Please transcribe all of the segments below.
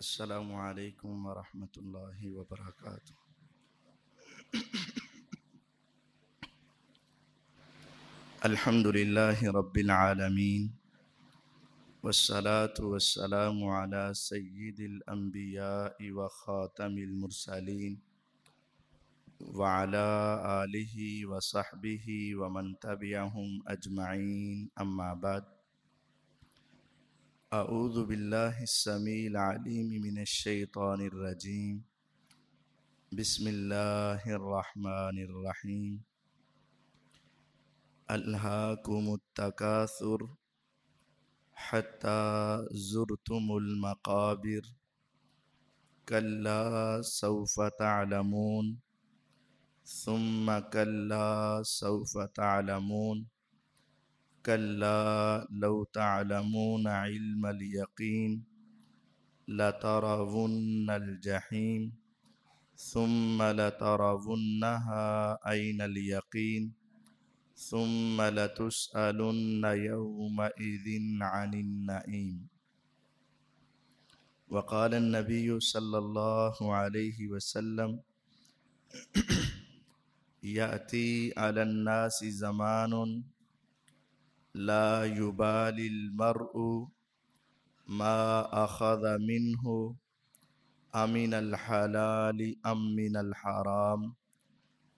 السلام عليكم ورحمة الله وبركاته الحمد لله رب العالمين والصلاة والسلام على سيد الأنبياء وخاتم المرسلين وعلى آله وصحبه ومن تبعهم أجمعين أما بعد أعوذ بالله السميع العليم من الشيطان الرجيم بسم الله الرحمن الرحيم ألهاكم التكاثر حتى زرتم المقابر كلا سوف تعلمون ثم كلا سوف تعلمون كلا لو تعلمون علم اليقين لترون الجحيم ثم لترونها أين اليقين ثم لتسألن يومئذ عن النعيم وقال النبي صلى الله عليه وسلم يأتي على الناس زمان لا يبالي المرء ما أخذ منه أمن الحلال أم من الحرام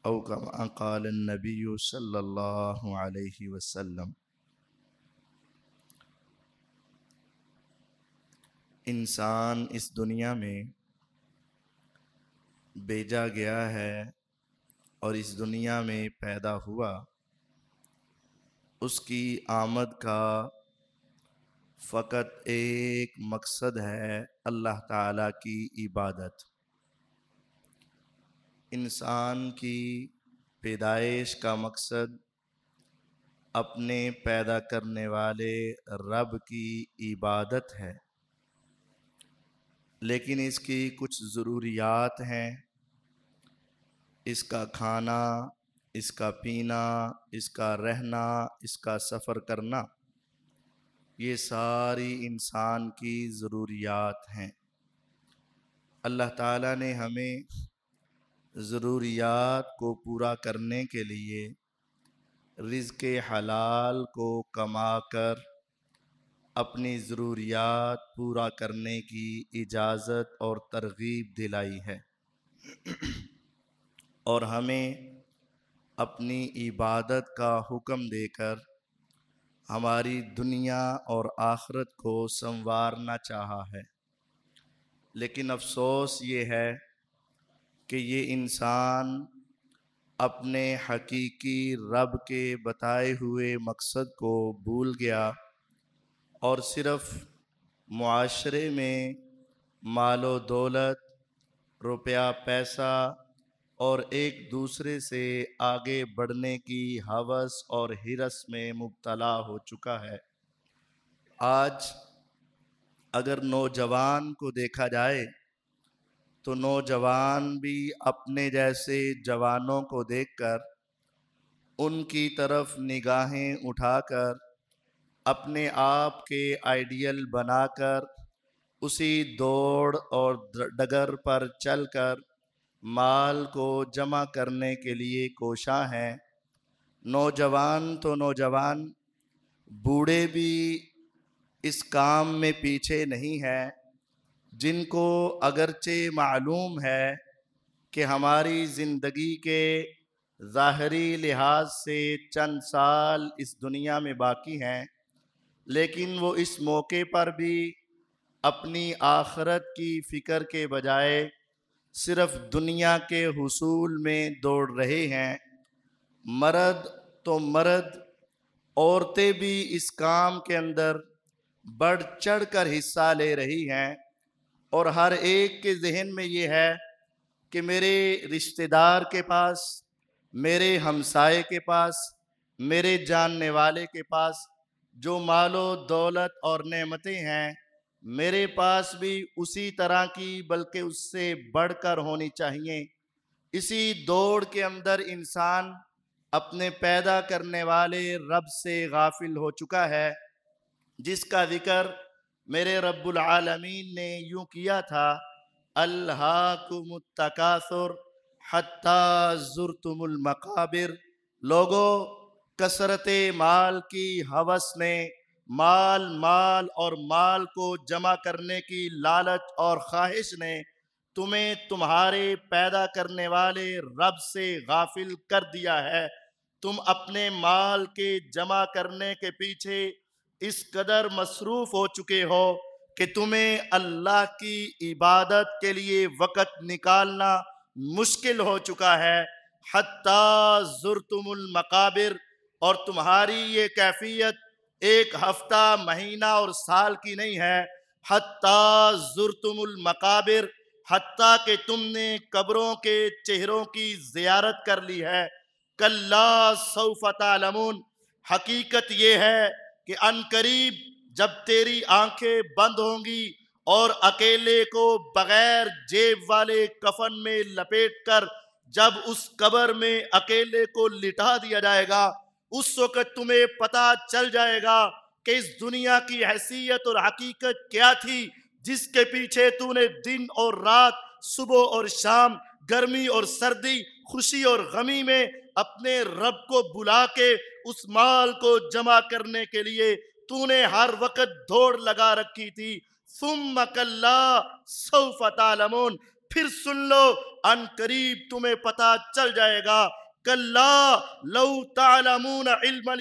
أو كما قال النبي صلى الله عليه وسلم इंसान इस दुनिया में भेजा गया है और इस दुनिया में पैदा हुआ उसकी आमद का फ़कत एक मकसद है अल्लाह ताला की इबादत इंसान की पैदाइश का मकसद अपने पैदा करने वाले रब की इबादत है लेकिन इसकी कुछ ज़रूरियात हैं इसका खाना इसका पीना इसका रहना इसका सफ़र करना ये सारी इंसान की ज़रूरियात हैं अल्लाह ताला ने हमें ज़रूरियात को पूरा करने के लिए रिज़ हलाल को कमाकर अपनी ज़रूरियात पूरा करने की इजाज़त और तरगीब दिलाई है और हमें अपनी इबादत का हुक्म देकर हमारी दुनिया और आखरत को संवारना चाहा है लेकिन अफसोस ये है कि ये इंसान अपने हकीकी रब के बताए हुए मकसद को भूल गया और सिर्फ़ माशरे में मालो दौलत रुपया पैसा और एक दूसरे से आगे बढ़ने की हवस और हिरस में मुबतला हो चुका है आज अगर नौजवान को देखा जाए तो नौजवान भी अपने जैसे जवानों को देखकर उनकी तरफ निगाहें उठाकर अपने आप के आइडियल बनाकर उसी दौड़ और डगर पर चलकर माल को जमा करने के लिए कोशा हैं नौजवान तो नौजवान बूढ़े भी इस काम में पीछे नहीं हैं जिनको अगरचे मालूम है कि हमारी ज़िंदगी के ज़ाहरी लिहाज से चंद साल इस दुनिया में बाकी हैं लेकिन वो इस मौके पर भी अपनी आखरत की फ़िक्र के बजाय सिर्फ दुनिया के हसूल में दौड़ रहे हैं मर्द तो मर्द औरतें भी इस काम के अंदर बढ़ चढ़ कर हिस्सा ले रही हैं और हर एक के जहन में ये है कि मेरे रिश्तेदार के पास मेरे हमसाए के पास मेरे जानने वाले के पास जो मालो दौलत और नेमतें हैं मेरे पास भी उसी तरह की बल्कि उससे बढ़कर होनी चाहिए इसी दौड़ के अंदर इंसान अपने पैदा करने वाले रब से गाफिल हो चुका है जिसका ज़िक्र मेरे रब्बुल आलमीन ने यूँ किया था अल्लाकुमतकासुर हत्ताजुरतुमल मकाबिर लोगों कसरत माल की हवस ने माल माल और माल को जमा करने की लालच और ख्वाहिश ने तुम्हें तुम्हारे पैदा करने वाले रब से गाफिल कर दिया है तुम अपने माल के जमा करने के पीछे इस कदर मसरूफ़ हो चुके हो कि तुम्हें अल्लाह की इबादत के लिए वक़्त निकालना मुश्किल हो चुका है जुर्तुमुल मकाबिर और तुम्हारी ये कैफियत एक हफ्ता महीना और साल की नहीं है हत्ता जुरतुमुल मकाबिर हत्ता के तुमने कब्रों के चेहरों की जियारत कर ली है कल्ला सऊफ़तालमून हकीकत ये है कि अनकरीब जब तेरी आंखें बंद होंगी और अकेले को बगैर जेब वाले कफन में लपेट कर जब उस कबर में अकेले को लिटा दिया जाएगा उस वक़्त तुम्हें पता चल जाएगा कि इस दुनिया की हैसियत और हकीकत क्या थी जिसके पीछे तूने दिन और रात सुबह और शाम गर्मी और सर्दी खुशी और गमी में अपने रब को बुला के उस माल को जमा करने के लिए तूने हर वक्त दौड़ लगा रखी थी सुम कल्ला फिर सुन लो अन करीब तुम्हें पता चल जाएगा लऊ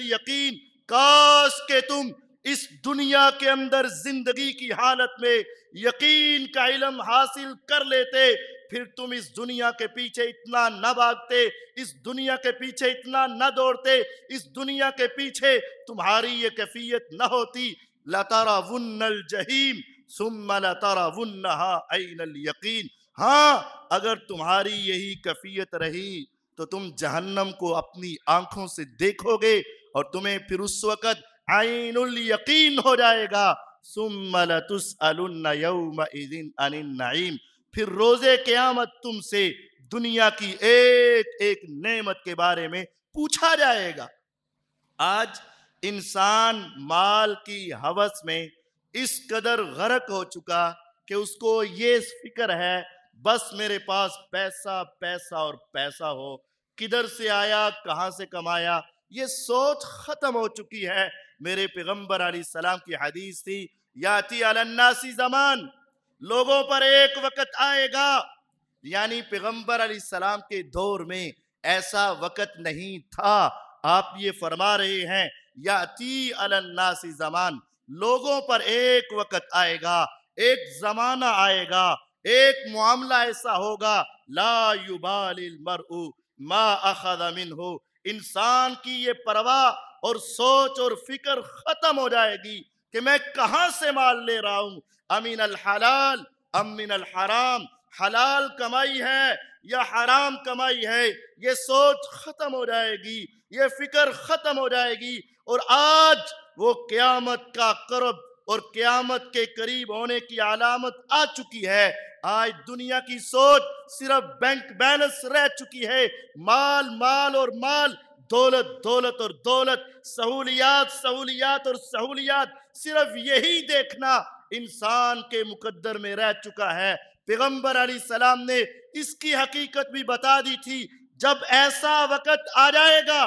यकीन काश के तुम इस दुनिया के अंदर जिंदगी की हालत में यकीन का इलम हासिल कर लेते फिर तुम इस दुनिया के पीछे इतना न भागते इस दुनिया के पीछे इतना न दौड़ते इस दुनिया के पीछे तुम्हारी ये कैफियत न होती लतारा वन्नल जहीम सुम लतारा वन्नहा यकीन हाँ अगर तुम्हारी यही कैफियत रही तो तुम जहन्नम को अपनी आंखों से देखोगे और तुम्हें फिर उस वक़्त आइनुल यकीन हो जाएगा नईम फिर रोज़े क्यामत तुमसे दुनिया की एक एक नेमत के बारे में पूछा जाएगा आज इंसान माल की हवस में इस कदर गरक हो चुका कि उसको ये फिक्र है बस मेरे पास पैसा पैसा और पैसा हो किधर से आया कहाँ से कमाया ये सोच ख़त्म हो चुकी है मेरे पैगम्बर सलाम की हदीस थी याति अलन्नासी जमान लोगों पर एक वक़्त आएगा यानी पैगम्बर सलाम के दौर में ऐसा वक़्त नहीं था आप ये फरमा रहे हैं याति अलन्नासी जमान लोगों पर एक वक़्त आएगा एक ज़माना आएगा एक मामला ऐसा होगा ला युबाल मरऊ मा अखदमिन हो इंसान की ये परवाह और सोच और फिक्र ख़त्म हो जाएगी कि मैं कहाँ से माल ले रहा हूँ अमीन हलाल अमीन हराम हलाल कमाई है या हराम कमाई है ये सोच ख़त्म हो जाएगी ये फिक्र ख़त्म हो जाएगी और आज वो क़्यामत का करब और क्यामत के करीब होने की आलामत आ चुकी है आज दुनिया की सोच सिर्फ बैंक बैलेंस रह चुकी है माल माल और माल दौलत दौलत और दौलत सहूलियात सहूलियात और सहूलियात सिर्फ यही देखना इंसान के मुकद्दर में रह चुका है पैगम्बर सलाम ने इसकी हकीकत भी बता दी थी जब ऐसा वक़्त आ जाएगा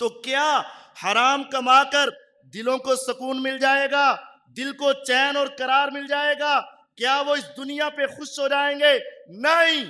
तो क्या हराम कमाकर दिलों को सुकून मिल जाएगा दिल को चैन और करार मिल जाएगा क्या वो इस दुनिया पे खुश हो जाएंगे नहीं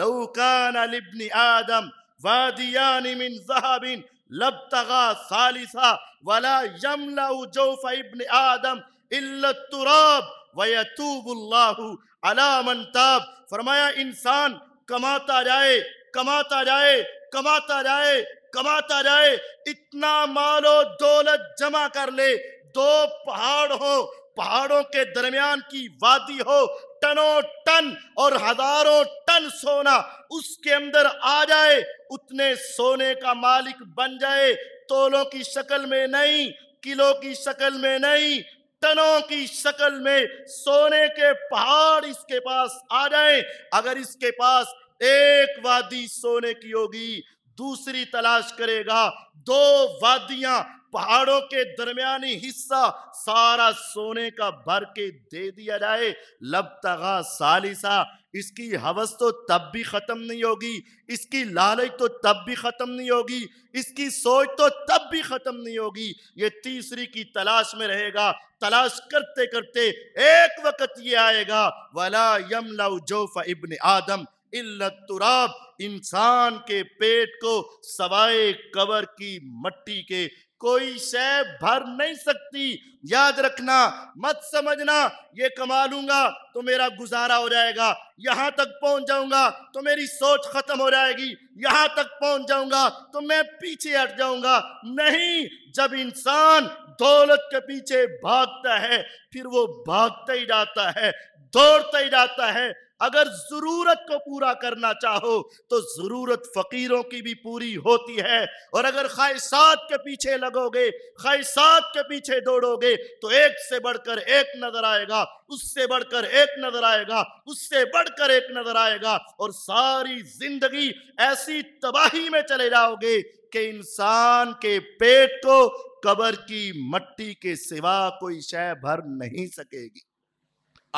लौकान अलिबनी आदम वादियान मिन जहाबिन लबतगा सालिसा वला यमला जौफ इब्न आदम इल्ला तुराब वयतूबुल्लाहु अला मन ताब फरमाया इंसान कमाता जाए कमाता जाए कमाता जाए कमाता जाए इतना मालो दौलत जमा कर ले दो पहाड़ हो पहाड़ों के दरमियान की वादी हो टनों टन और हजारों टन सोना उसके अंदर आ जाए उतने सोने का मालिक बन जाए तोलों की शक्ल में नहीं किलो की शक्ल में नहीं टनों की शक्ल में सोने के पहाड़ इसके पास आ जाए अगर इसके पास एक वादी सोने की होगी दूसरी तलाश करेगा दो वादियां पहाड़ों के दरमियानी हिस्सा सारा सोने का भर के दे दिया जाए लब तगा सालिसा इसकी हवस तो तब भी ख़त्म नहीं होगी इसकी लालच तो तब भी ख़त्म नहीं होगी इसकी सोच तो तब भी ख़त्म नहीं होगी ये तीसरी की तलाश में रहेगा तलाश करते करते एक वक्त ये आएगा वला यम लव जोफ इबन आदम इल्लतुराब इंसान के पेट को सवाए कवर की मट्टी के कोई शय भर नहीं सकती याद रखना मत समझना ये कमा लूंगा तो मेरा गुजारा हो जाएगा यहाँ तक पहुंच जाऊंगा तो मेरी सोच खत्म हो जाएगी यहाँ तक पहुंच जाऊंगा तो मैं पीछे हट जाऊंगा नहीं जब इंसान दौलत के पीछे भागता है फिर वो भागता ही जाता है दौड़ता ही जाता है अगर ज़रूरत को पूरा करना चाहो तो ज़रूरत फ़कीरों की भी पूरी होती है और अगर ख्वाहिशात के पीछे लगोगे ख्वाहिशात के पीछे दौड़ोगे तो एक से बढ़कर एक नज़र आएगा उससे बढ़कर एक नज़र आएगा उससे बढ़कर एक नज़र आएगा और सारी ज़िंदगी ऐसी तबाही में चले जाओगे कि इंसान के पेट को कबर की मट्टी के सिवा कोई शय भर नहीं सकेगी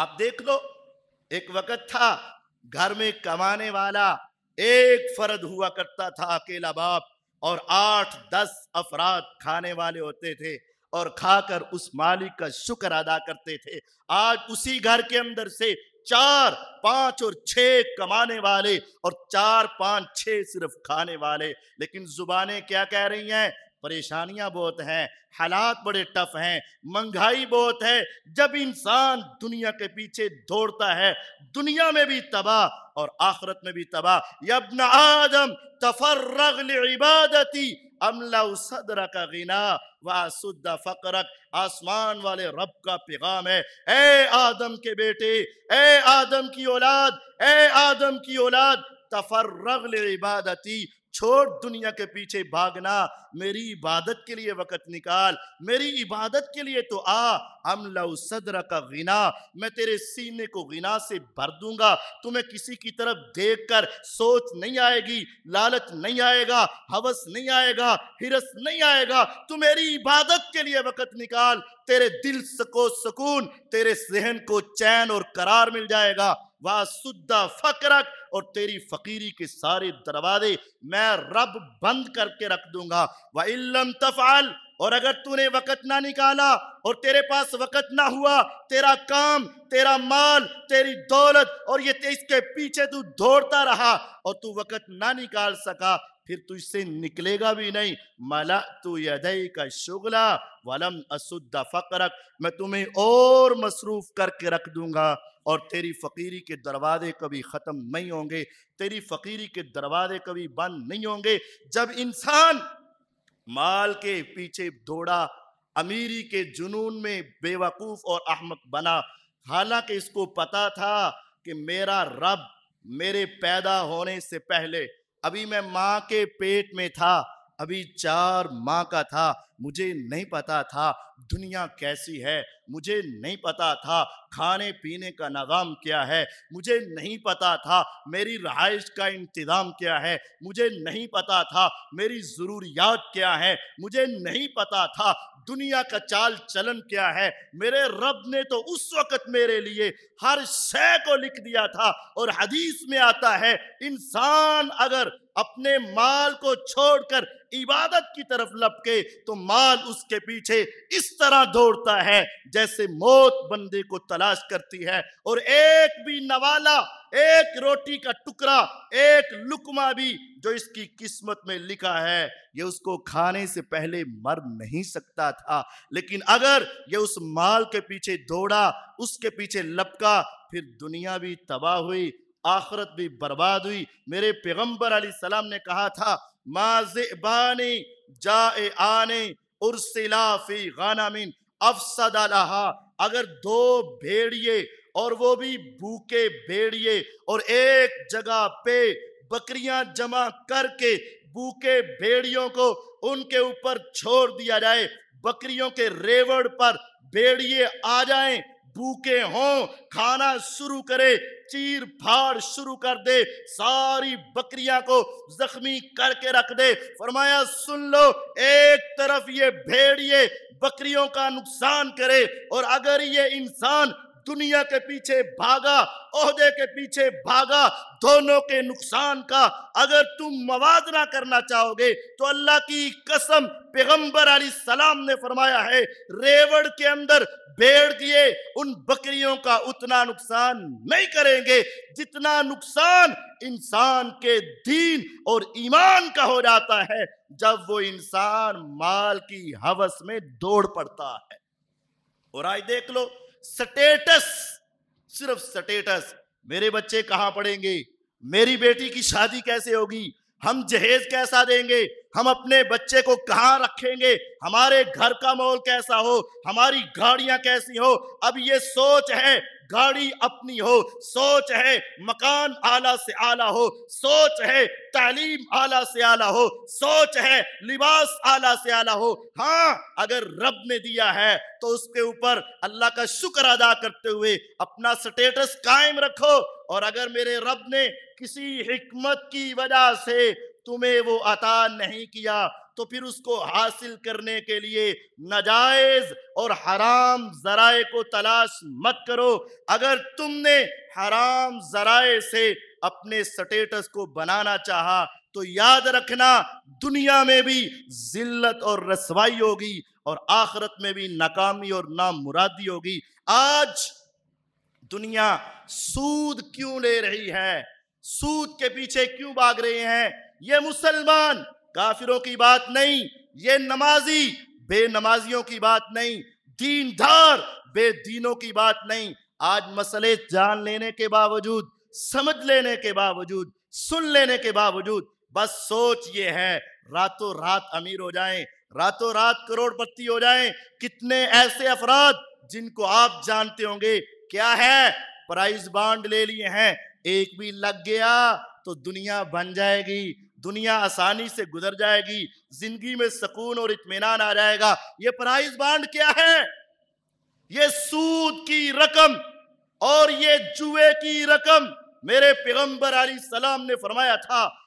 आप देख लो एक वक़्त था घर में कमाने वाला एक फर्द हुआ करता था अकेला बाप और आठ दस अफराद खाने वाले होते थे और खाकर उस मालिक का शुक्र अदा करते थे आज उसी घर के अंदर से चार पांच और छह कमाने वाले और चार पांच छह सिर्फ खाने वाले लेकिन जुबानें क्या कह रही हैं परेशानियां बहुत हैं हालात बड़े टफ हैं महंगाई बहुत है जब इंसान दुनिया के पीछे दौड़ता है दुनिया में भी तबाह और आखरत में भी तबाह यबन आदम तफर्रग इबादती अमला सदर का गिना वासुद्दा फ़करक आसमान वाले रब का पैगाम है ए आदम के बेटे ए आदम की औलाद ए आदम की औलाद तफर्रग इबादती छोड़ दुनिया के पीछे भागना मेरी इबादत के लिए वक़्त निकाल मेरी इबादत के लिए तो आ हम लव सदर का गिना मैं तेरे सीने को गिना से भर दूंगा तुम्हें किसी की तरफ देख कर सोच नहीं आएगी लालच नहीं आएगा हवस नहीं आएगा हिरस नहीं आएगा तू मेरी इबादत के लिए वक़्त निकाल तेरे दिल को सुकून तेरे जहन को चैन और करार मिल जाएगा वासुद्दा फकरक और तेरी फकीरी के सारे दरवाजे मैं रब बंद करके रख दूंगा व इलम तफाल और अगर तूने वक़्त ना निकाला और तेरे पास वक़्त ना हुआ तेरा काम तेरा माल तेरी दौलत और ये इसके पीछे तू दौड़ता रहा और तू वक़्त ना निकाल सका फिर तुझसे निकलेगा भी नहीं मला तू यदय का शुगला वलम असुद्दा फ़करक मैं तुम्हें और मसरूफ़ करके रख दूंगा और तेरी फ़कीरी के दरवाजे कभी ख़त्म नहीं होंगे तेरी फ़कीरी के दरवाजे कभी बंद नहीं होंगे जब इंसान माल के पीछे दौड़ा अमीरी के जुनून में बेवकूफ़ और अहमक बना हालांकि इसको पता था कि मेरा रब मेरे पैदा होने से पहले अभी मैं माँ के पेट में था अभी चार माह का था मुझे नहीं पता था दुनिया कैसी है मुझे नहीं पता था खाने पीने का निज़ाम क्या है मुझे नहीं पता था मेरी रहाइश का इंतज़ाम क्या है मुझे नहीं पता था मेरी ज़रूरियात क्या है मुझे नहीं पता था दुनिया का चाल चलन क्या है मेरे रब ने तो उस वक़्त मेरे लिए हर शय को लिख दिया था और हदीस में आता है इंसान अगर अपने माल को छोड़कर इबादत की तरफ लपके तो माल उसके पीछे इस तरह दौड़ता है जैसे मौत बंदे को तलाश करती है और एक भी नवाला एक रोटी का टुकड़ा एक लुकमा भी जो इसकी किस्मत में लिखा है ये उसको खाने से पहले मर नहीं सकता था लेकिन अगर ये उस माल के पीछे दौड़ा उसके पीछे लपका फिर दुनिया भी तबाह हुई आखरत भी बर्बाद हुई मेरे पैगम्बर सलाम ने कहा था माजानी जा आने उर्सिलाफी गानामिन अगर दो भेड़िए और वो भी भूखे भेड़िए और एक जगह पे बकरियां जमा करके भूखे भेड़ियों को उनके ऊपर छोड़ दिया जाए बकरियों के रेवड़ पर भेड़िए आ जाएं भूखे हों खाना शुरू करे चीर फाड़ शुरू कर दे सारी बकरियां को जख्मी करके रख दे फरमाया सुन लो एक तरफ ये भेड़िए बकरियों का नुकसान करे और अगर ये इंसान दुनिया के पीछे भागा ओहदे के पीछे भागा दोनों के नुकसान का अगर तुम मवाजना करना चाहोगे तो अल्लाह की कसम अली सलाम ने फरमाया है रेवड़ के अंदर भेड़ दिए उन बकरियों का उतना नुकसान नहीं करेंगे जितना नुकसान इंसान के दीन और ईमान का हो जाता है जब वो इंसान माल की हवस में दौड़ पड़ता है और आज देख लो स्टेटस सिर्फ स्टेटस मेरे बच्चे कहाँ पढ़ेंगे मेरी बेटी की शादी कैसे होगी हम जहेज कैसा देंगे हम अपने बच्चे को कहाँ रखेंगे हमारे घर का माहौल कैसा हो हमारी गाड़ियां कैसी हो अब ये सोच है गाड़ी अपनी हो सोच है मकान आला से आला हो सोच है तालीम आला से आला हो सोच है लिबास आला से आला हो हाँ अगर रब ने दिया है तो उसके ऊपर अल्लाह का शुक्र अदा करते हुए अपना स्टेटस कायम रखो और अगर मेरे रब ने किसी हिकमत की वजह से तुम्हें वो अता नहीं किया तो फिर उसको हासिल करने के लिए नाजायज और हराम जराए को तलाश मत करो अगर तुमने हराम जराए से अपने स्टेटस को बनाना चाहा तो याद रखना दुनिया में भी जिल्लत और रसवाई होगी और आखरत में भी नाकामी और नामुरादी होगी आज दुनिया सूद क्यों ले रही है सूद के पीछे क्यों भाग रहे हैं ये मुसलमान काफिरों की बात नहीं ये नमाजी बेनमाजियों की बात नहीं दीनदार बेदीनों की बात नहीं आज मसले जान लेने के बावजूद समझ लेने के बावजूद सुन लेने के बावजूद बस सोच ये है रातों रात अमीर हो जाएं रातों रात करोड़पति हो जाएं कितने ऐसे अफराद जिनको आप जानते होंगे क्या है प्राइस बांड ले लिए हैं एक भी लग गया तो दुनिया बन जाएगी दुनिया आसानी से गुजर जाएगी जिंदगी में सुकून और इतमान आ जाएगा ये प्राइज बांड क्या है ये सूद की रकम और ये जुए की रकम मेरे पैगंबर अली सलाम ने फरमाया था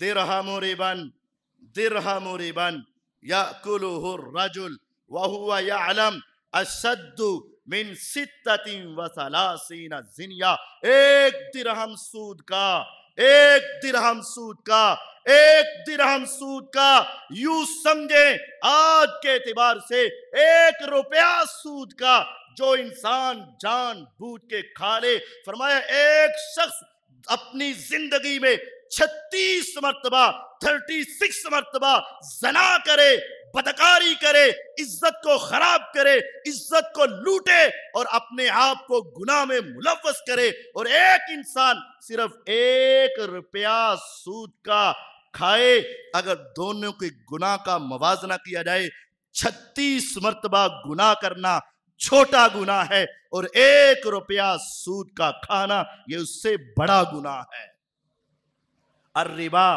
दिरहम रिबन दिरहम रिबन यकुलुहु रजुल वहुव यअलम असद्दु मिन सित्ततिन व सलासीन जिनिया एक दिरहम सूद का एक दिरहम सूद का एक दिरहम सूद का यू समझे आज के एतबार से एक रुपया सूद का जो इंसान जान बूझ के खा ले फरमाया एक शख्स अपनी जिंदगी में छत्तीस मरतबा थर्टी सिक्स मरतबा जना करे बदकारी करे इज्जत को खराब करे इज्जत को लूटे और अपने आप को गुना में मुलवस करे और एक इंसान सिर्फ एक रुपया सूद का खाए अगर दोनों के गुना का मवाजना किया जाए छत्तीस मरतबा गुना करना छोटा गुना है और एक रुपया सूद का खाना ये उससे बड़ा गुना है अर्रिबा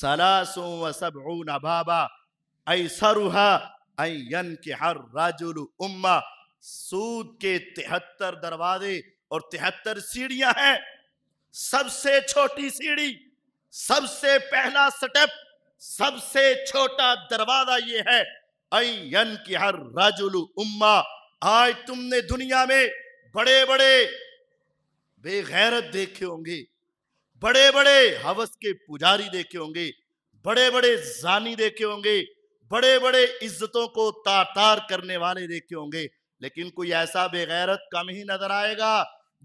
सलासों व सबून अबाबा ऐसरुहा अयन के हर राजुल उम्मा सूद के तिहत्तर दरवाजे और तिहत्तर सीढ़ियां हैं सबसे छोटी सीढ़ी सबसे पहला स्टेप सबसे छोटा दरवाजा ये है अयन की हर राजुल उम्मा आज तुमने दुनिया में बड़े बड़े बेगैरत देखे होंगे बड़े बड़े हवस के पुजारी देखे होंगे बड़े बड़े जानी देखे होंगे बड़े बड़े इज्जतों को तार तार करने वाले देखे होंगे लेकिन कोई ऐसा बेगैरत कम ही नजर आएगा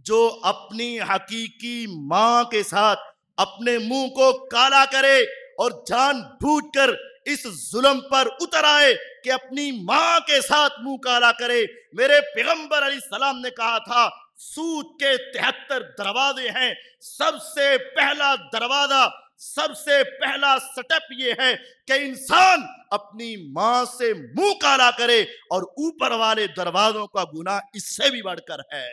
जो अपनी हकीकी माँ के साथ अपने मुंह को काला करे और जान भूज कर इस जुलम पर उतर आए कि अपनी माँ के साथ मुंह काला करे मेरे पैगंबर अली सलाम ने कहा था सूद के तिहत्तर दरवाजे हैं सबसे पहला दरवाजा सबसे पहला स्टेप ये है कि इंसान अपनी मां से मुंह काला करे और ऊपर वाले दरवाजों का गुना इससे भी बढ़कर है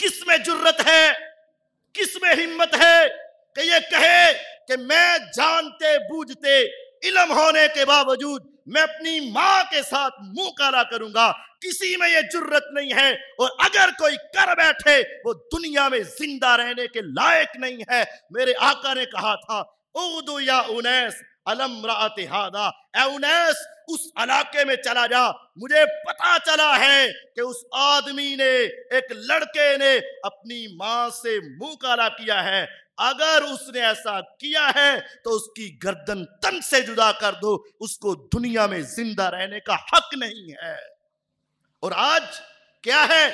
किस में जुर्रत है किस में हिम्मत है कि ये कहे कि मैं जानते बूझते इलम होने के बावजूद मैं अपनी मां के साथ मुंह काला करूंगा किसी में यह जुर्रत नहीं है और अगर कोई कर बैठे वो दुनिया में जिंदा रहने के लायक नहीं है मेरे आका ने कहा था उदू या उनैस अलम रातहादा उनैस उस इलाके में चला जा मुझे पता चला है कि उस आदमी ने एक लड़के ने अपनी मां से मुंह काला किया है अगर उसने ऐसा किया है तो उसकी गर्दन तन से जुदा कर दो उसको दुनिया में जिंदा रहने का हक नहीं है और आज क्या है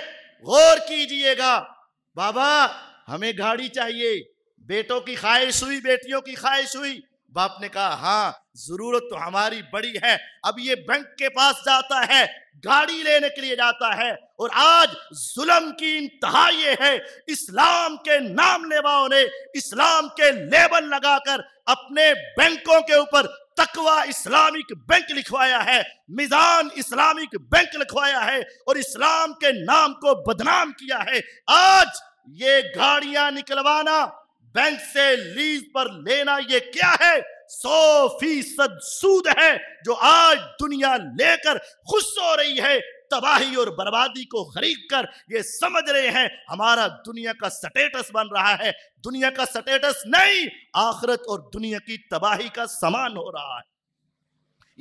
गौर कीजिएगा बाबा हमें गाड़ी चाहिए बेटों की ख्वाहिश हुई बेटियों की ख्वाहिश हुई बाप ने कहा हाँ जरूरत तो हमारी बड़ी है अब ये बैंक के पास जाता है गाड़ी लेने के लिए जाता है और आज जुल्म की इंतहा ये है इस्लाम के नाम लेवाओं ने इस्लाम के लेबल लगाकर अपने बैंकों के ऊपर तकवा इस्लामिक बैंक लिखवाया है मिजान इस्लामिक बैंक लिखवाया है और इस्लाम के नाम को बदनाम किया है आज ये गाड़ियां निकलवाना बैंक से लीज पर लेना ये क्या है सौ फीसद सूद है जो आज दुनिया लेकर खुश हो रही है तबाही और बर्बादी को खरीद कर ये समझ रहे हैं हमारा दुनिया का स्टेटस बन रहा है दुनिया का स्टेटस नहीं आखरत और दुनिया की तबाही का समान हो रहा है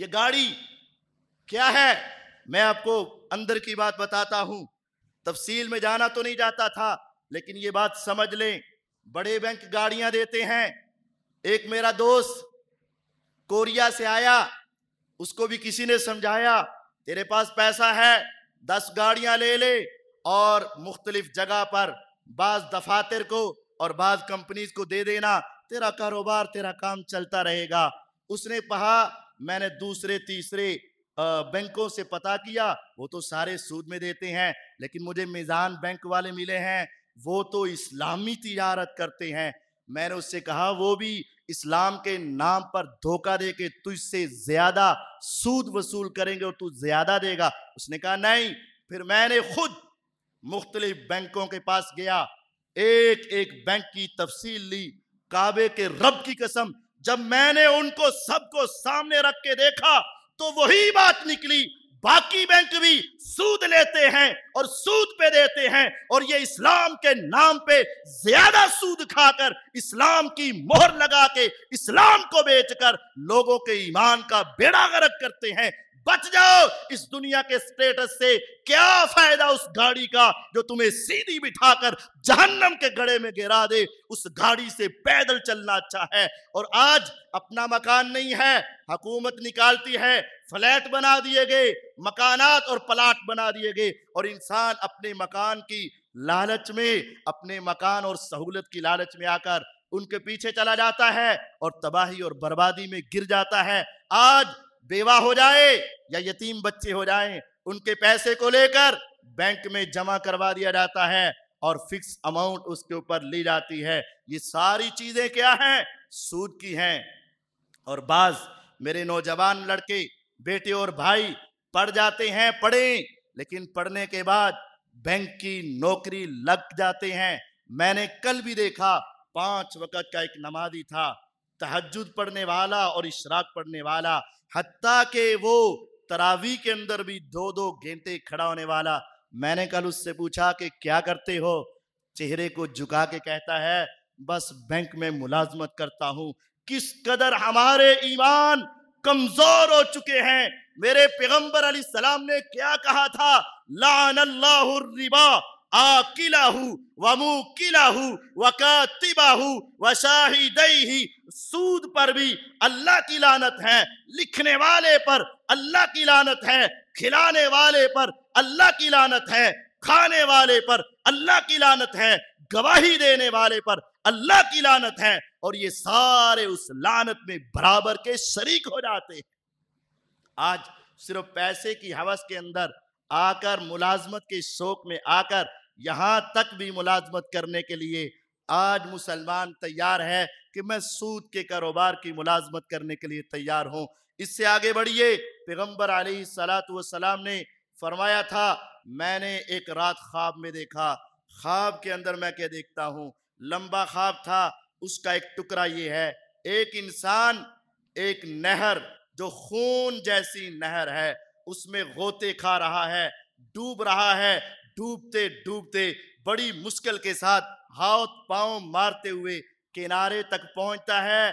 ये गाड़ी क्या है मैं आपको अंदर की बात बताता हूं तफसील में जाना तो नहीं जाता था लेकिन ये बात समझ लें बड़े बैंक गाड़ियां देते हैं एक मेरा दोस्त कोरिया से आया उसको भी किसी ने समझाया तेरे पास पैसा है दस गाड़ियां ले ले और मुख्तलिफ जगह पर बाज दफातर को और बाज कंपनीज को दे देना तेरा कारोबार तेरा काम चलता रहेगा उसने कहा मैंने दूसरे तीसरे बैंकों से पता किया वो तो सारे सूद में देते हैं लेकिन मुझे मिजान बैंक वाले मिले हैं वो तो इस्लामी तजारत करते हैं मैंने उससे कहा वो भी इस्लाम के नाम पर धोखा दे के तुझसे ज्यादा सूद वसूल करेंगे और तू ज्यादा देगा उसने कहा नहीं फिर मैंने खुद मुख्तलिफ बैंकों के पास गया एक एक बैंक की तफसील ली काबे के रब की कसम जब मैंने उनको सबको सामने रख के देखा तो वही बात निकली बाकी बैंक भी सूद लेते हैं और सूद पे देते हैं और ये इस्लाम के नाम पे ज्यादा सूद खाकर इस्लाम की मोहर लगा के इस्लाम को बेचकर लोगों के ईमान का बेड़ा गर्क करते हैं बच जाओ इस दुनिया के स्टेटस से क्या फायदा उस गाड़ी का जो तुम्हें सीधी बिठाकर जहन्नम के गड़े में गिरा दे उस गाड़ी से पैदल चलना अच्छा है और आज अपना मकान नहीं है हकूमत निकालती है फ्लैट बना दिए गए मकानात और प्लाट बना दिए गए और इंसान अपने मकान की लालच में अपने मकान और सहूलत की लालच में आकर उनके पीछे चला जाता है और तबाही और बर्बादी में गिर जाता है आज बेवा हो जाए या यतीम बच्चे हो जाए उनके पैसे को लेकर बैंक में जमा करवा दिया जाता है और फिक्स अमाउंट उसके ऊपर ली जाती है ये सारी चीजें क्या हैं सूद की हैं और बाज मेरे नौजवान लड़के बेटे और भाई पढ़ जाते हैं पढ़े लेकिन पढ़ने के बाद बैंक की नौकरी लग जाते हैं मैंने कल भी देखा पांच वक्त का एक नमाजी था तहजद पढ़ने वाला और इशराक पढ़ने वाला हती के वो तरावी के अंदर भी दो दो घंटे खड़ा होने वाला मैंने कल उससे पूछा कि क्या करते हो चेहरे को झुका के कहता है बस बैंक में मुलाजमत करता हूं किस कदर हमारे ईमान कमजोर हो चुके हैं मेरे पैगंबर सलाम ने क्या कहा था लान रिबा आकिलाहू वकातिबाहू वशाहिदई सूद पर भी अल्लाह की लानत है लिखने वाले पर अल्लाह की लानत है खिलाने वाले पर अल्लाह की लानत है खाने वाले पर अल्लाह की लानत है गवाही देने वाले पर अल्लाह की लानत है और ये सारे उस लानत में बराबर के शरीक हो जाते हैं आज सिर्फ पैसे की हवस के अंदर आकर मुलाजमत के शोक में आकर यहाँ तक भी मुलाजमत करने के लिए आज मुसलमान तैयार है कि मैं सूद के कारोबार की मुलाजमत करने के लिए तैयार हूँ इससे आगे बढ़िए पैगम्बर आली सलात वसलाम ने फरमाया था मैंने एक रात ख्वाब में देखा ख्वाब के अंदर मैं क्या देखता हूँ लंबा ख्वाब था उसका एक टुकड़ा ये है एक इंसान एक नहर जो खून जैसी नहर है उसमें गोते खा रहा है डूब रहा है डूबते डूबते बड़ी मुश्किल के साथ हाथ पांव मारते हुए किनारे तक पहुंचता है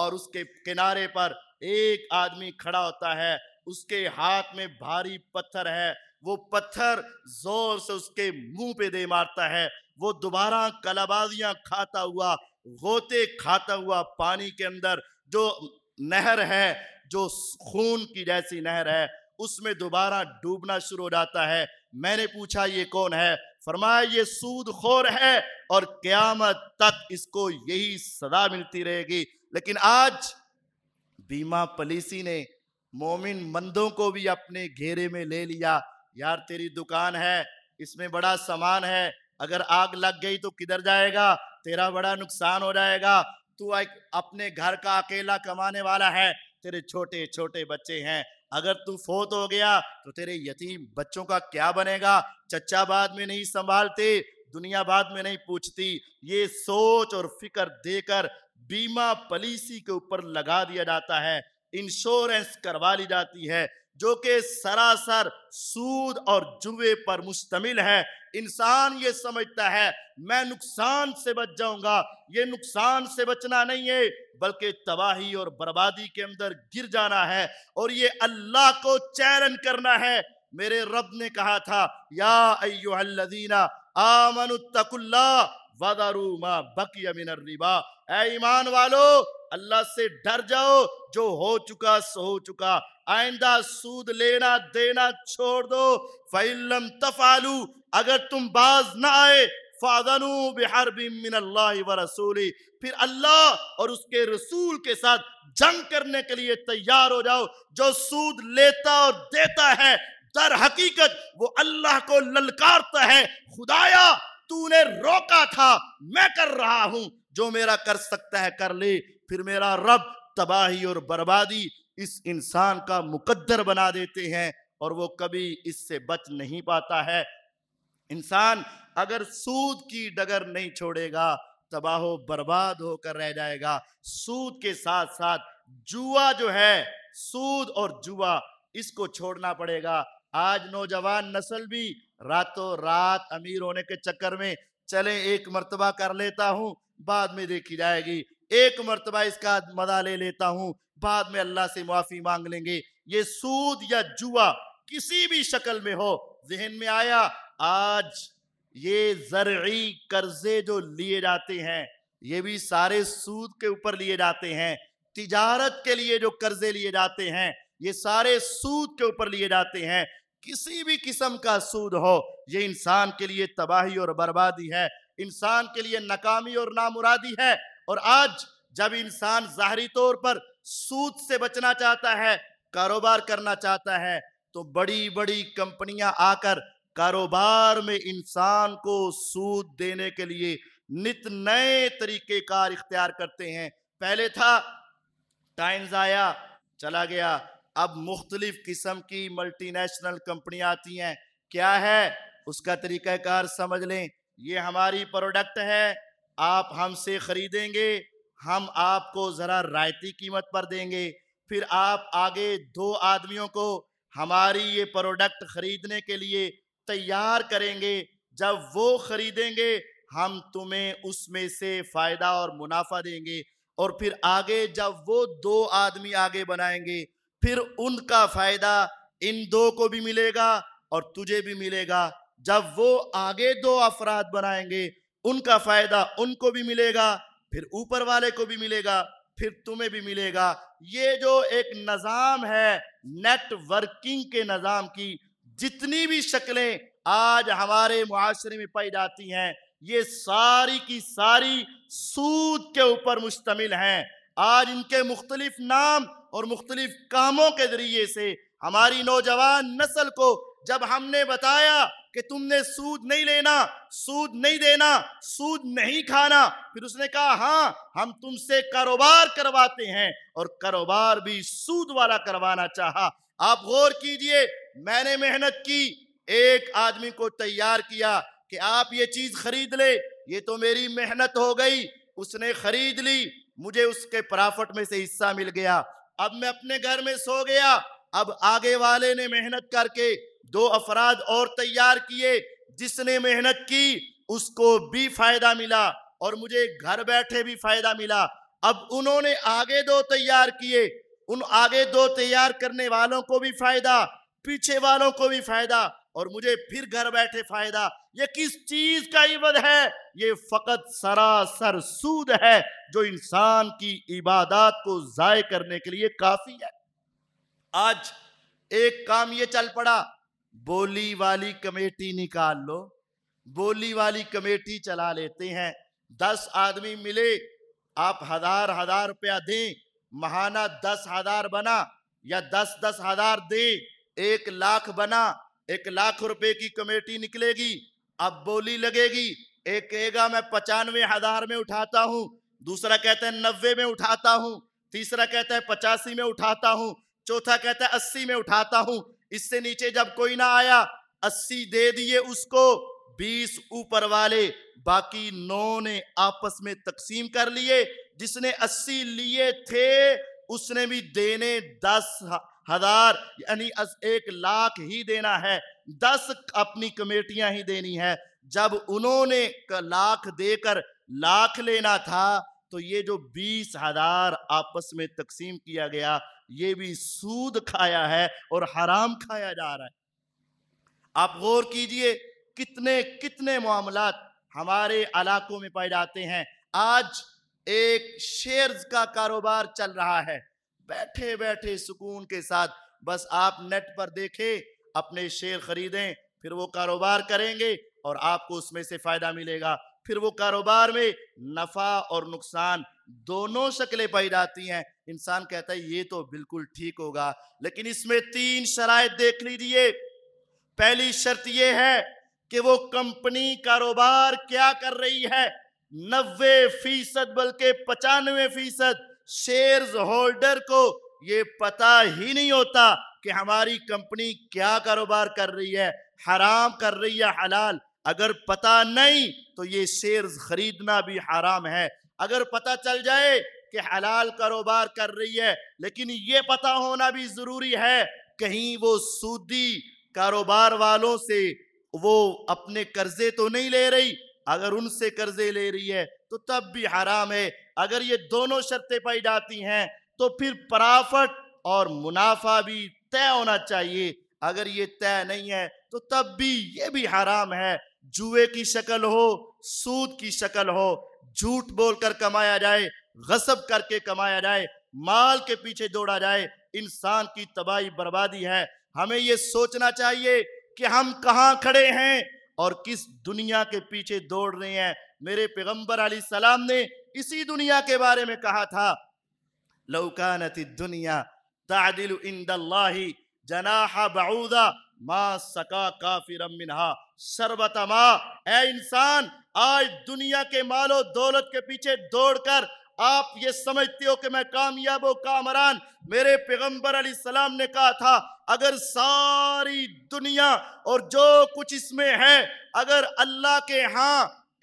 और उसके किनारे पर एक आदमी खड़ा होता है उसके हाथ में भारी पत्थर है वो पत्थर जोर से उसके मुंह पे दे मारता है वो दोबारा कलाबाजियां खाता हुआ गोते खाता हुआ पानी के अंदर जो नहर है जो खून की जैसी नहर है उसमें दोबारा डूबना शुरू हो जाता है मैंने पूछा ये कौन है फरमाया ये खोर है और क्यामत तक इसको यही सदा मिलती रहेगी लेकिन आज बीमा पॉलिसी ने मोमिन मंदों को भी अपने घेरे में ले लिया यार तेरी दुकान है इसमें बड़ा सामान है अगर आग लग गई तो किधर जाएगा तेरा बड़ा नुकसान हो जाएगा तू अपने घर का अकेला कमाने वाला है तेरे छोटे छोटे बच्चे हैं अगर तू फोत हो गया तो तेरे यतीम बच्चों का क्या बनेगा चच्चा बाद में नहीं संभालते दुनिया बाद में नहीं पूछती ये सोच और फिक्र देकर बीमा पॉलिसी के ऊपर लगा दिया जाता है इंश्योरेंस करवा ली जाती है जो कि सरासर सूद और जुए पर मुश्तमिल है इंसान ये समझता है मैं नुकसान से बच जाऊंगा ये नुकसान से बचना नहीं है बल्कि तबाही और बर्बादी के अंदर गिर जाना है और ये अल्लाह को चैरन करना है मेरे रब ने कहा था या अयोहदीना आमनुतकुल्ला वदारू मा बकिया मिनर रिबा ऐ ईमान वालो अल्लाह से डर जाओ जो हो चुका सो हो चुका आइंदा सूद लेना देना छोड़ दो फ़ैलम तफालू अगर तुम बाज ना आए फादनु बिहार व रसूली फिर अल्लाह और उसके रसूल के साथ जंग करने के लिए तैयार हो जाओ जो सूद लेता और देता है दर हकीकत वो अल्लाह को ललकारता है खुदाया तूने रोका था मैं कर रहा हूं जो मेरा कर सकता है कर ले फिर मेरा रब तबाही और बर्बादी इस इंसान का मुकद्दर बना देते हैं और वो कभी इससे बच नहीं पाता है इंसान अगर सूद की डगर नहीं छोड़ेगा तबाह बर्बाद होकर रह जाएगा सूद के साथ साथ जुआ जो है सूद और जुआ इसको छोड़ना पड़ेगा आज नौजवान नस्ल भी रातों रात अमीर होने के चक्कर में चले एक मरतबा कर लेता हूँ बाद में देखी जाएगी एक मरतबा इसका मदा ले लेता हूँ बाद में अल्लाह से माफ़ी मांग लेंगे ये सूद या जुआ किसी भी शक्ल में हो जहन में आया आज ये जरूरी कर्जे जो लिए जाते हैं ये भी सारे सूद के ऊपर लिए जाते हैं तिजारत के लिए जो कर्जे लिए जाते हैं ये सारे सूद के ऊपर लिए जाते हैं किसी भी किस्म का सूद हो ये इंसान के लिए तबाही और बर्बादी है इंसान के लिए नाकामी और नामुरादी है और आज जब इंसान ज़ाहरी तौर पर सूद से बचना चाहता है कारोबार करना चाहता है तो बड़ी बड़ी कंपनियां आकर कारोबार में इंसान को सूद देने के लिए नित नए तरीके कार इख्तियार करते हैं पहले था टाइम आया चला गया अब मुख्तलिफ किस्म की मल्टीनेशनल कंपनियाँ आती हैं क्या है उसका तरीक़ाकार समझ लें ये हमारी प्रोडक्ट है आप हमसे ख़रीदेंगे हम आपको ज़रा रायती कीमत पर देंगे फिर आप आगे दो आदमियों को हमारी ये प्रोडक्ट ख़रीदने के लिए तैयार करेंगे जब वो ख़रीदेंगे हम तुम्हें उसमें से फ़ायदा और मुनाफा देंगे और फिर आगे जब वो दो आदमी आगे बनाएंगे फिर उनका फायदा इन दो को भी मिलेगा और तुझे भी मिलेगा जब वो आगे दो अफराद बनाएंगे उनका फायदा उनको भी मिलेगा फिर ऊपर वाले को भी मिलेगा फिर तुम्हें भी मिलेगा ये जो एक निज़ाम है नेटवर्किंग के निज़ाम की जितनी भी शक्लें आज हमारे मुआरे में पाई जाती हैं ये सारी की सारी सूद के ऊपर मुश्तमिल हैं आज इनके मुख्तलिफ नाम और मुख्तलिफ कामों के ज़रिए से हमारी नौजवान नस्ल को जब हमने बताया कि तुमने सूद नहीं लेना सूद नहीं देना सूद नहीं खाना फिर उसने कहा हाँ हम तुमसे कारोबार करवाते हैं और कारोबार भी सूद वाला करवाना चाहा आप गौर कीजिए मैंने मेहनत की एक आदमी को तैयार किया कि आप ये चीज़ खरीद ले ये तो मेरी मेहनत हो गई उसने खरीद ली मुझे उसके प्रॉफिट में से हिस्सा मिल गया अब मैं अपने घर में सो गया अब आगे वाले ने मेहनत करके दो अफराद और तैयार किए जिसने मेहनत की उसको भी फायदा मिला और मुझे घर बैठे भी फायदा मिला अब उन्होंने आगे दो तैयार किए उन आगे दो तैयार करने वालों को भी फायदा पीछे वालों को भी फायदा और मुझे फिर घर बैठे फायदा ये किस चीज का इबद है ये फकत सरासर सूद है जो इंसान की इबादत को ज़ाय करने के लिए काफी है आज एक काम ये चल पड़ा बोली वाली कमेटी निकाल लो बोली वाली कमेटी चला लेते हैं दस आदमी मिले आप हजार हजार रुपया दें महाना दस हजार बना या दस दस हजार दे एक लाख बना एक लाख रुपए की कमेटी निकलेगी अब बोली लगेगी एक कहेगा मैं पचानवे हजार में उठाता हूँ दूसरा कहता है नब्बे में उठाता हूँ तीसरा कहता है पचासी में उठाता हूँ चौथा कहता है अस्सी में उठाता हूँ इससे नीचे जब कोई ना आया अस्सी दे दिए उसको बीस ऊपर वाले बाकी नौ ने आपस में तकसीम कर लिए जिसने अस्सी लिए थे उसने भी देने दस हजार यानी एक लाख ही देना है दस अपनी कमेटियां ही देनी है जब उन्होंने लाख देकर लाख लेना था तो ये जो बीस हजार आपस में तकसीम किया गया ये भी सूद खाया है और हराम खाया जा रहा है आप गौर कीजिए कितने कितने मामला हमारे इलाकों में पाए जाते हैं आज एक शेयर्स का कारोबार चल रहा है बैठे बैठे सुकून के साथ बस आप नेट पर देखें अपने शेयर खरीदें फिर वो कारोबार करेंगे और आपको उसमें से फ़ायदा मिलेगा फिर वो कारोबार में नफ़ा और नुकसान दोनों शक्लें पाई जाती हैं इंसान कहता है ये तो बिल्कुल ठीक होगा लेकिन इसमें तीन शराय देख लीजिए पहली शर्त ये है कि वो कंपनी कारोबार क्या कर रही है नब्बे फीसद बल्कि पचानवे फीसद शेयर्स होल्डर को ये पता ही नहीं होता कि हमारी कंपनी क्या कारोबार कर रही है हराम कर रही है हलाल अगर पता नहीं तो ये शेयर्स खरीदना भी हराम है अगर पता चल जाए कि हलाल कारोबार कर रही है लेकिन ये पता होना भी ज़रूरी है कहीं वो सूदी कारोबार वालों से वो अपने कर्जे तो नहीं ले रही अगर उनसे कर्जे ले रही है तो तब भी हराम है अगर ये दोनों शर्तें पाई जाती हैं तो फिर पराफट और मुनाफा भी तय होना चाहिए अगर ये तय नहीं है तो तब भी ये भी हराम है जुए की शक्ल हो सूद की शक्ल हो झूठ बोलकर कमाया जाए गसब करके कमाया जाए माल के पीछे दौड़ा जाए इंसान की तबाही बर्बादी है हमें ये सोचना चाहिए कि हम कहाँ खड़े हैं और किस दुनिया के पीछे दौड़ रहे हैं मेरे पैगंबर अली सलाम ने इसी दुनिया के बारे में कहा था लौकानत दुनिया तादिल इंदल्लाही जनाहा बाउदा मा सका काफिर मिनहा शरबतमा ए इंसान आज दुनिया के मालो दौलत के पीछे दौड़कर आप ये समझते हो कि मैं कामयाब हो कामरान मेरे पैगंबर अली सलाम ने कहा था अगर सारी दुनिया और जो कुछ इसमें है अगर अल्लाह के हाँ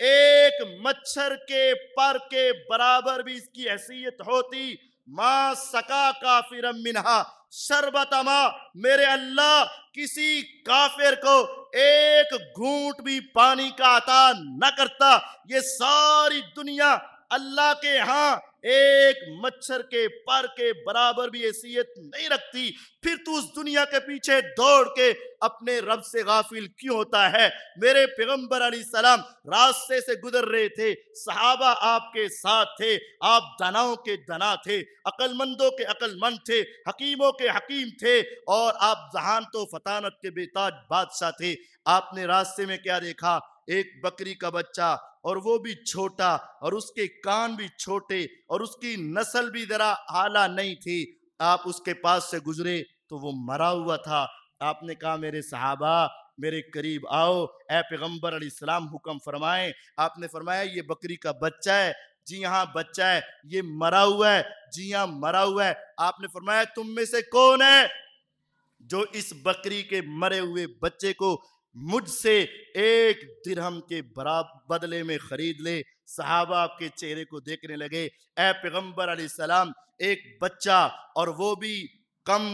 एक मच्छर के पर के बराबर भी इसकी हैसियत होती माँ सका काफिर मिनहा शरबतमा मेरे अल्लाह किसी काफिर को एक घूंट भी पानी का आता न करता ये सारी दुनिया अल्लाह के यहां एक मच्छर के पर के बराबर भी हैसियत नहीं रखती फिर तू उस दुनिया के पीछे दौड़ के अपने रब से गाफिल क्यों होता है मेरे पैगम्बर सलाम रास्ते से गुजर रहे थे सहाबा आपके साथ थे आप दनाओं के दना थे अकलमंदों के अकलमंद थे हकीमों के हकीम थे और आप जहान तो फतानत के बेताज बादशाह थे आपने रास्ते में क्या देखा एक बकरी का बच्चा और वो भी छोटा और उसके कान भी छोटे और उसकी नस्ल भी जरा आला नहीं थी आप उसके पास से गुजरे तो वो मरा हुआ था आपने कहा मेरे साहबा मेरे करीब आओ ऐ पैगम्बर सलाम हुक्म फरमाए आपने फरमाया ये बकरी का बच्चा है जी हाँ बच्चा है ये मरा हुआ है जी हाँ मरा हुआ है आपने फरमाया तुम में से कौन है जो इस बकरी के मरे हुए बच्चे को मुझसे एक दिरहम के बराबर बदले में खरीद ले साहब आपके चेहरे को देखने लगे ए पैगम्बर सलाम एक बच्चा और वो भी कम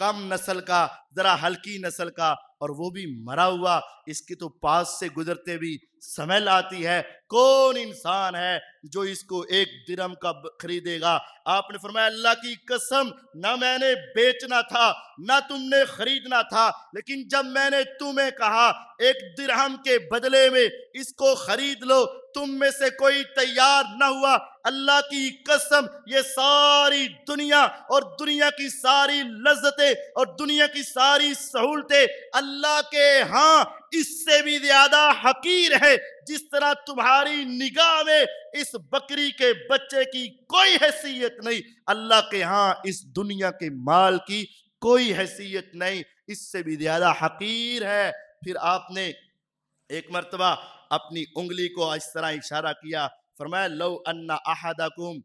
कम नस्ल का ज़रा हल्की नस्ल का और वो भी मरा हुआ इसके तो पास से गुजरते भी समय आती है कौन इंसान है जो इसको एक दिरम का खरीदेगा आपने फरमाया अल्लाह की कसम ना मैंने बेचना था ना तुमने खरीदना था लेकिन जब मैंने तुम्हें कहा एक दिरहम के बदले में इसको खरीद लो तुम में से कोई तैयार ना हुआ अल्लाह की कसम ये सारी दुनिया और दुनिया की सारी लज्जतें और दुनिया की सारी सहूलतें अल्लाह के हाँ इससे भी ज्यादा हकीर है जिस तरह तुम्हारी निगाह में इस बकरी के बच्चे की कोई हैसियत नहीं अल्लाह के हाँ इस दुनिया के माल की कोई हैसियत नहीं इससे भी ज्यादा हकीर है फिर आपने एक मरतबा अपनी उंगली को इस तरह इशारा किया फरमाया लो अन्ना अहदाकुम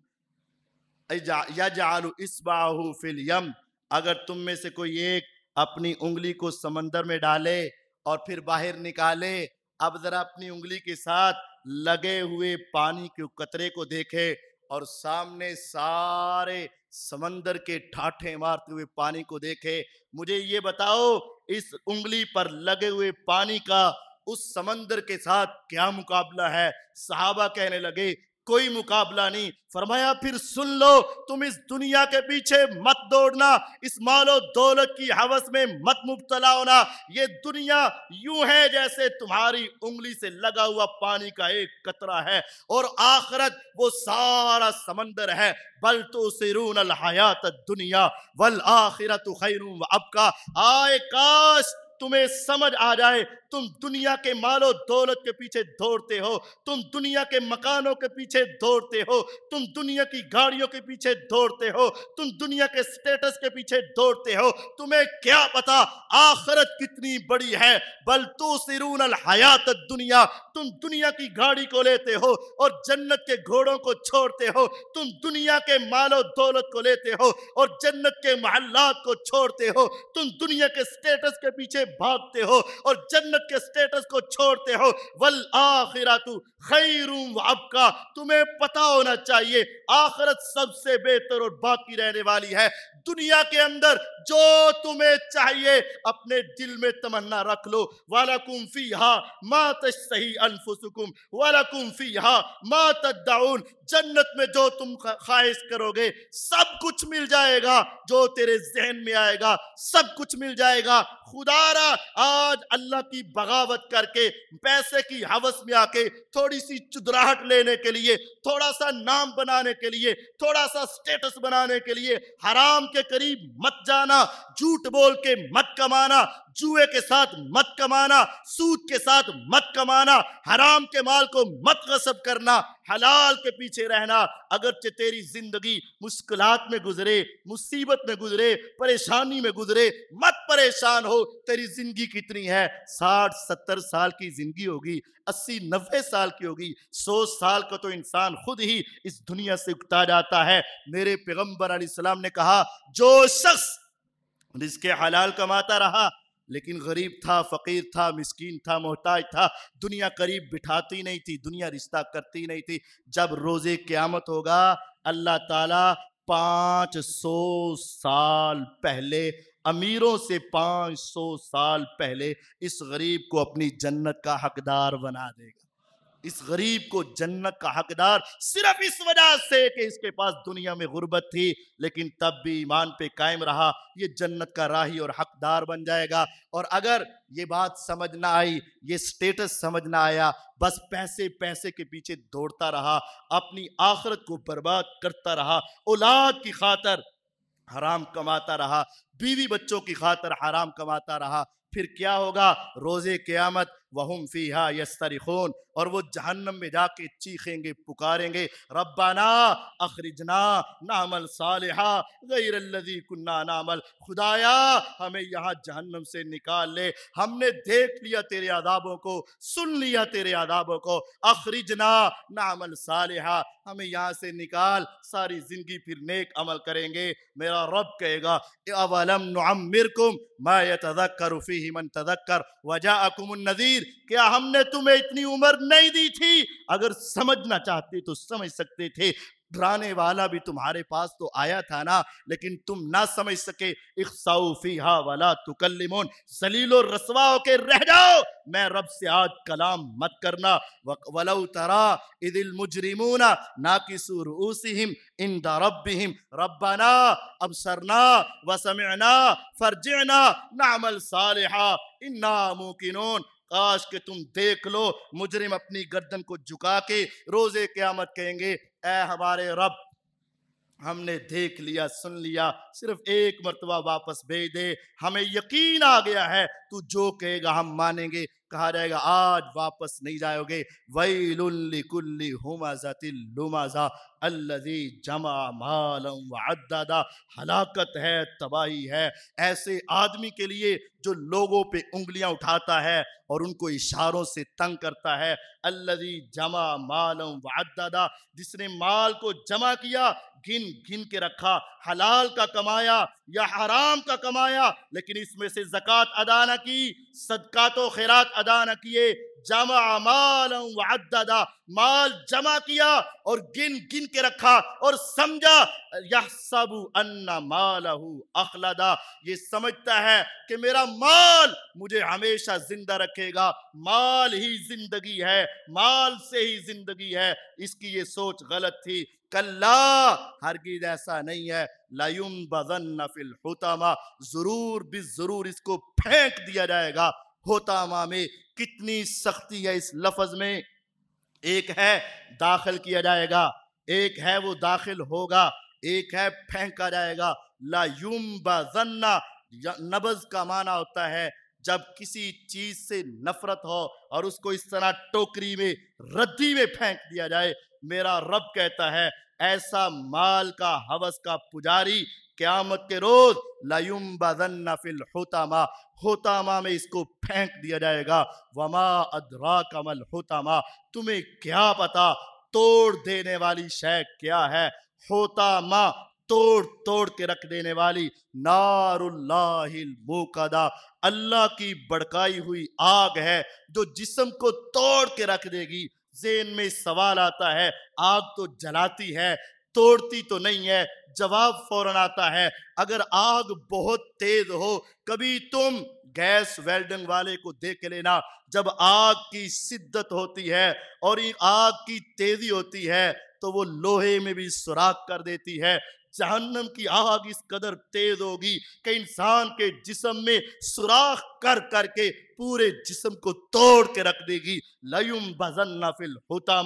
यजालु इसबाहु फिल यम अगर तुम में से कोई एक अपनी उंगली को समंदर में डाले और फिर बाहर निकाले अब जरा अपनी उंगली के साथ लगे हुए पानी के कतरे को देखे और सामने सारे समंदर के ठाठे मारते हुए पानी को देखे मुझे ये बताओ इस उंगली पर लगे हुए पानी का उस समंदर के साथ क्या मुकाबला है साहबा कहने लगे कोई मुकाबला नहीं फरमाया फिर सुन लो तुम इस दुनिया के पीछे मत दौड़ना इस मालो दौलत की हवस में मत मुबतला होना ये दुनिया यूं है जैसे तुम्हारी उंगली से लगा हुआ पानी का एक कतरा है और आखरत वो सारा समंदर है बल तो सिरून हयात दुनिया वल आखिरत खैरू अब का आए काश तुम्हें समझ आ जाए तुम दुनिया के मालो दौलत के पीछे दौड़ते हो तुम दुनिया के मकानों के पीछे दौड़ते हो तुम दुनिया की गाड़ियों के पीछे दौड़ते हो तुम दुनिया के स्टेटस के पीछे दौड़ते हो तुम्हें क्या पता आखरत कितनी बड़ी है बल तो सिरून हयात दुनिया तुम दुनिया की गाड़ी को लेते हो और जन्नत के घोड़ों को छोड़ते हो तुम दुनिया के मालो दौलत को लेते हो और जन्नत के महल्लात को छोड़ते हो तुम दुनिया के स्टेटस के पीछे भागते हो और जन्नत के स्टेटस को छोड़ते हो वल आखिरा तू खैरू आपका तुम्हें पता होना चाहिए आखिरत सबसे बेहतर और बाकी रहने वाली है दुनिया के अंदर जो तुम्हें चाहिए अपने दिल में तमन्ना रख लो वाला कुम्फी हा मात सही अनफुसुकुम वाला कुम्फी हा मात दाउन जन्नत में जो तुम ख्वाहिश करोगे सब कुछ मिल जाएगा जो तेरे जहन में आएगा सब कुछ मिल जाएगा खुदा गया आज अल्लाह की बगावत करके पैसे की हवस में आके थोड़ी सी चुदराहट लेने के लिए थोड़ा सा नाम बनाने के लिए थोड़ा सा स्टेटस बनाने के लिए हराम के करीब मत जाना झूठ बोल के मत कमाना जुए के साथ मत कमाना सूद के साथ मत कमाना हराम के माल को मत गसब करना हलाल के पीछे रहना अगरचे तेरी जिंदगी मुश्किल में गुजरे मुसीबत में गुजरे परेशानी में गुजरे मत परेशान हो तेरी जिंदगी कितनी है साठ सत्तर साल की जिंदगी होगी अस्सी नब्बे साल की होगी सौ साल का तो इंसान खुद ही इस दुनिया से उगता जाता है मेरे पैगम्बर ने कहा जो शख्स जिसके हलाल कमाता रहा लेकिन गरीब था फ़कीर था मिसकीन था मोहताज था दुनिया करीब बिठाती नहीं थी दुनिया रिश्ता करती नहीं थी जब रोज़े क़्यामत होगा अल्लाह ताला पाँच सौ साल पहले अमीरों से पाँच सौ साल पहले इस गरीब को अपनी जन्नत का हकदार बना देगा इस गरीब को जन्नत का हकदार सिर्फ इस वजह से कि इसके पास दुनिया में गुर्बत थी लेकिन तब भी ईमान पे कायम रहा ये जन्नत का राही और हकदार बन जाएगा और अगर ये बात समझ ना आई ये स्टेटस समझ ना आया बस पैसे पैसे के पीछे दौड़ता रहा अपनी आखरत को बर्बाद करता रहा औलाद की खातर हराम कमाता रहा बीवी बच्चों की खातर हराम कमाता रहा फिर क्या होगा रोज़े क्यामत वहम फ़ीहा यस्तरी खून और वो जहन्नम में जाके चीखेंगे पुकारेंगे रब्बाना अखरिजना नामल सालहा गैरल्लजी कुन्ना नामल खुदाया हमें यहाँ जहन्नम से निकाल ले हमने देख लिया तेरे आदाबों को सुन लिया तेरे आदाबों को अखरिजना नामल सालहा हमें यहाँ से निकाल सारी ज़िंदगी फिर नेक अमल करेंगे मेरा रब कहेगा अवलम नमिर कुम मैं तदक्कर फ़ी मन तदक्कर वजा अकुमन तकदीर क्या हमने तुम्हें इतनी उम्र नहीं दी थी अगर समझना चाहते तो समझ सकते थे डराने वाला भी तुम्हारे पास तो आया था ना लेकिन तुम ना समझ सके इकसाउफीहा वाला तुकलिमोन सलीलो रसवाओ के रह जाओ मैं रब से आज कलाम मत करना वलऊ तरा इदिल मुजरिमूना ना कि सुर उम इन द रब हिम रबाना अब सरना व समना फरजना नामल सालहा इन्ना मुकिनोन काश के तुम देख लो मुजरिम अपनी गर्दन को झुका के रोज़े क़्यामत कहेंगे ए हमारे रब हमने देख लिया सुन लिया सिर्फ एक मरतबा वापस भेज दे हमें यकीन आ गया है तू जो कहेगा हम मानेंगे कहा जाएगा आज वापस नहीं जाओगे वईलुल्लिकुल्ली हुमाजातिलुमाजा अल्लजी जमा मालम अदादा हलाकत है तबाही है ऐसे आदमी के लिए जो लोगों पे उंगलियां उठाता है और उनको इशारों से तंग करता है अल्लजी जमा मालम अदादा जिसने माल को जमा किया गिन गिन के रखा हलाल का कमाया या हराम का कमाया लेकिन इसमें से जक़ात अदा ना की सदका तो खैरात अदा न किए जमा माल वा माल जमा किया और गिन गिन के रखा और समझा यह सब अन्ना माल अखलदा ये समझता है कि मेरा माल मुझे हमेशा जिंदा रखेगा माल ही जिंदगी है माल से ही जिंदगी है इसकी ये सोच गलत थी कल्ला हरगिज ऐसा नहीं है लयुम बजन नफिल हुतामा जरूर जरूर इसको फेंक दिया जाएगा होता मामे कितनी सख्ती है इस लफज में एक है दाखिल किया जाएगा एक है वो दाखिल होगा एक है फेंका जाएगा ला युम बन्ना नबज का माना होता है जब किसी चीज से नफरत हो और उसको इस तरह टोकरी में रद्दी में फेंक दिया जाए मेरा रब कहता है ऐसा माल का हवस का पुजारी क़्यामत के रोज लयुम बजन्ना फिल होतामा होतामा में इसको फेंक दिया जाएगा वमा अदरा कमल होतामा तुम्हें क्या पता तोड़ देने वाली शय क्या है होता मा तोड़ तोड़ के रख देने वाली नारुल्लाहिल नारुल्लाकदा अल्लाह की बड़काई हुई आग है जो जिस्म को तोड़ के रख देगी जेन में सवाल आता है आग तो जलाती है तोड़ती तो नहीं है जवाब फौरन आता है अगर आग बहुत तेज हो कभी तुम गैस वेल्डिंग वाले को देख लेना जब आग की शिद्दत होती है और आग की तेजी होती है तो वो लोहे में भी सुराख कर देती है जहन्नम की आग इस कदर तेज होगी कि इंसान के जिसम में सुराख कर करके पूरे जिसम को तोड़ के रख देगी लयुम बजन्ना फिल होता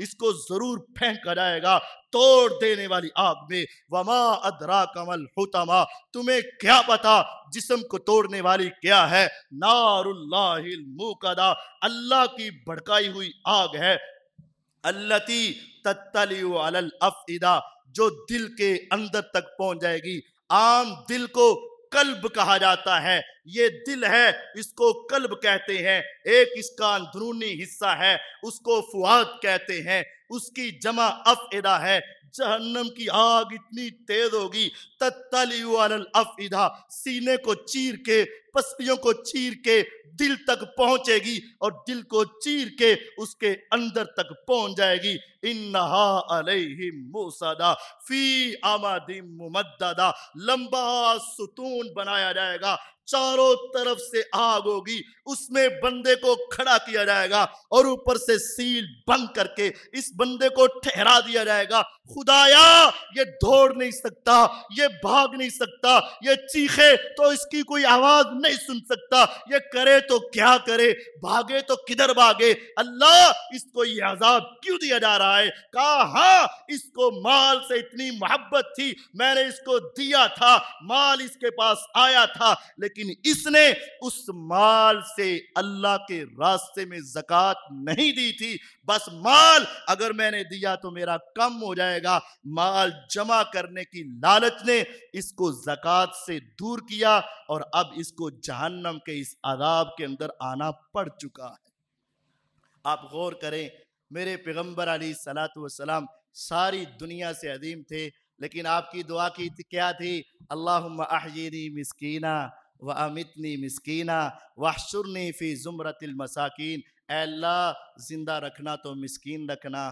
इसको जरूर फेंका जाएगा तोड़ देने वाली आग में वमा अदरा कमल होतामा तुम्हें क्या पता जिसम को तोड़ने वाली क्या है नारुल्ला अल्लाह की भड़काई हुई आग है अल्लती तत्तली अफिदा जो दिल के अंदर तक पहुंच जाएगी आम दिल को कल्ब कहा जाता है ये दिल है इसको कल्ब कहते हैं एक इसका अंदरूनी हिस्सा है उसको फुआद कहते हैं उसकी जमा एदा है जहन्नम की आग इतनी तेज होगी तत्तल अफिदा सीने को चीर के पसलियों को चीर के दिल तक पहुंचेगी और दिल को चीर के उसके अंदर तक पहुंच जाएगी इन्हा अलैहिम फी आमादी मुमद्ददा लंबा सुतून बनाया जाएगा चारों तरफ से आग होगी उसमें बंदे को खड़ा किया जाएगा और ऊपर से सील बंद करके इस बंदे को ठहरा दिया जाएगा खुदाया ये दौड़ नहीं सकता ये भाग नहीं सकता ये चीखे तो इसकी कोई आवाज नहीं सुन सकता ये करे तो क्या करे भागे तो किधर भागे अल्लाह इसको ये आजाब क्यों दिया जा रहा है कहा हाँ इसको माल से इतनी मोहब्बत थी मैंने इसको दिया था माल इसके पास आया था लेकिन इसने उस माल से अल्लाह के रास्ते में जक़ात नहीं दी थी बस माल अगर मैंने दिया तो मेरा कम हो जाएगा माल जमा करने की लालच ने इसको जक़ात से दूर किया और अब इसको जहन्नम के इस आदाब के अंदर आना पड़ चुका है आप गौर करें मेरे पैगम्बर अली सलात वसलाम सारी दुनिया से अदीम थे लेकिन आपकी दुआ की क्या थी अल्लाह अहिनी मिसकीना व अमितनी मिसकीना वाहशुरनी फ़ी ज़ुमरतिल मसाकिन अल्लाह जिंदा रखना तो मिसकीन रखना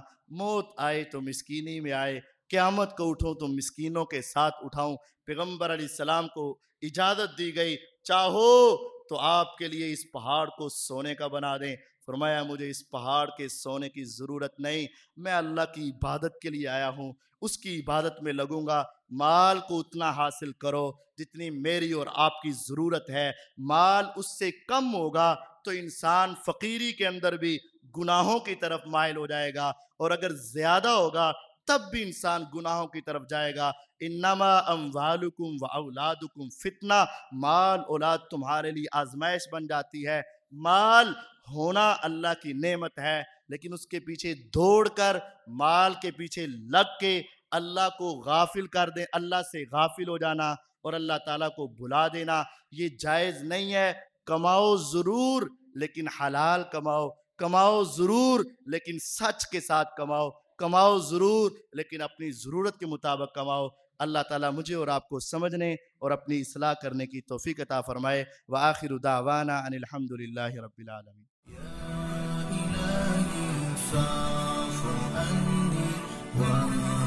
मौत आए तो मिसकीनी में आए क़्यामत को उठो तो मिसकीनों के साथ उठाऊँ पैगम्बर सलाम को इजाज़त दी गई चाहो तो आपके लिए इस पहाड़ को सोने का बना दें फरमाया मुझे इस पहाड़ के सोने की ज़रूरत नहीं मैं अल्लाह की इबादत के लिए आया हूँ उसकी इबादत में लगूंगा माल को उतना हासिल करो जितनी मेरी और आपकी ज़रूरत है माल उससे कम होगा तो इंसान फ़कीरी के अंदर भी गुनाहों की तरफ मायल हो जाएगा और अगर ज़्यादा होगा तब भी इंसान गुनाहों की तरफ जाएगा इन्नमा अम्वालुकुम व औलादुकुम फितना माल औलाद तुम्हारे लिए आजमाइश बन जाती है माल होना अल्लाह की नेमत है लेकिन उसके पीछे दौड़ कर माल के पीछे लग के अल्लाह को गाफिल कर दे अल्लाह से गाफिल हो जाना और अल्लाह ताला को भुला देना ये जायज़ नहीं है कमाओ ज़रूर लेकिन हलाल कमाओ कमाओ ज़रूर लेकिन सच के साथ कमाओ कमाओ ज़रूर लेकिन अपनी ज़रूरत के मुताबिक कमाओ अल्लाह ताला मुझे और आपको समझने और अपनी असलाह करने की तोफ़ी अता फ़रमाए व आखिर उदावाना अनिलहमदिल्ला रबालमी Yeah.